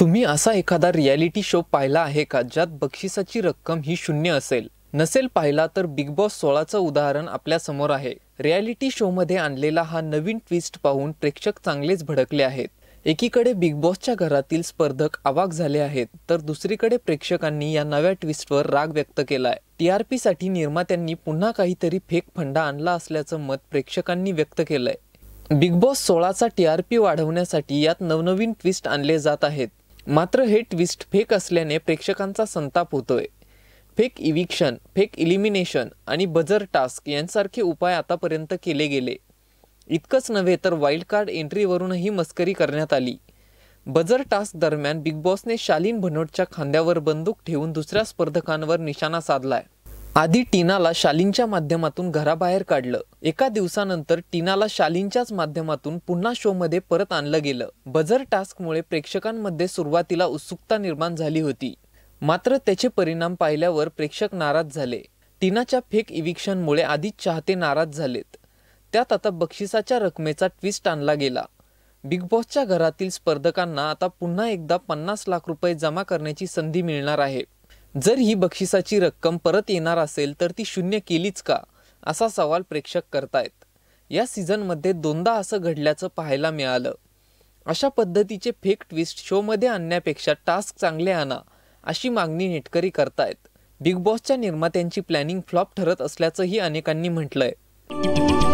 तुम्ही असा एखादा रियालिटी शो पाहिला आहे का ज्यात बक्षिसाची रक्कम ही शून्य असेल नसेल पाहिला तर बिग बॉस सोळाचं उदाहरण आपल्या समोर आहे रियालिटी मध्ये आणलेला हा नवीन ट्विस्ट पाहून प्रेक्षक चांगलेच भडकले आहेत एकीकडे बिग बॉसच्या घरातील स्पर्धक आवाक झाले आहेत तर दुसरीकडे प्रेक्षकांनी या नव्या ट्विस्टवर राग व्यक्त केलाय टीआरपी साठी निर्मात्यांनी पुन्हा काहीतरी फेक फंडा आणला असल्याचं मत प्रेक्षकांनी व्यक्त केलंय बिग बॉस सोळाचा टीआरपी वाढवण्यासाठी यात नवनवीन ट्विस्ट आणले जात आहेत मात्र हे ट्विस्ट फेक असल्याने प्रेक्षकांचा संताप होतोय फेक इविक्शन फेक इलिमिनेशन आणि बजर टास्क यांसारखे उपाय आतापर्यंत केले गेले इतकंच नव्हे तर वाईल्ड कार्ड एंट्रीवरूनही मस्करी करण्यात आली बजर टास्क दरम्यान बिग बॉसने शालीन भनोटच्या खांद्यावर बंदूक ठेवून दुसऱ्या स्पर्धकांवर निशाणा साधलाय आधी टीनाला शालीनच्या माध्यमातून घराबाहेर काढलं एका दिवसानंतर टीनाला शालीनच्याच माध्यमातून पुन्हा शोमध्ये परत आणलं गेलं बजर टास्कमुळे प्रेक्षकांमध्ये सुरुवातीला उत्सुकता निर्माण झाली होती मात्र त्याचे परिणाम पाहिल्यावर प्रेक्षक नाराज झाले टीनाच्या फेक इव्हिक्शनमुळे आधीच चाहते नाराज झालेत त्यात आता बक्षिसाच्या रकमेचा ट्विस्ट आणला गेला बिग बॉसच्या घरातील स्पर्धकांना आता पुन्हा एकदा पन्नास लाख रुपये जमा करण्याची संधी मिळणार आहे जर ही बक्षिसाची रक्कम परत येणार असेल तर ती शून्य केलीच का असा सवाल प्रेक्षक करतायत या सीझनमध्ये दोनदा असं घडल्याचं पाहायला मिळालं अशा पद्धतीचे फेक ट्विस्ट शोमध्ये आणण्यापेक्षा टास्क चांगले आणा अशी मागणी नेटकरी करतायत बिग बॉसच्या निर्मात्यांची प्लॅनिंग फ्लॉप ठरत असल्याचंही अनेकांनी म्हटलंय